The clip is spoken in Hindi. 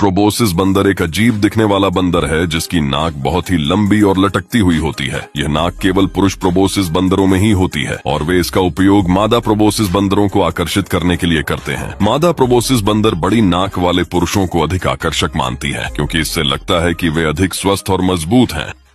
प्रोबोसिस बंदर एक अजीब दिखने वाला बंदर है जिसकी नाक बहुत ही लंबी और लटकती हुई होती है यह नाक केवल पुरुष प्रोबोसिस बंदरों में ही होती है और वे इसका उपयोग मादा प्रोबोसिस बंदरों को आकर्षित करने के लिए करते हैं मादा प्रोबोसिस बंदर बड़ी नाक वाले पुरुषों को अधिक आकर्षक मानती है क्योंकि इससे लगता है कि वे अधिक स्वस्थ और मजबूत हैं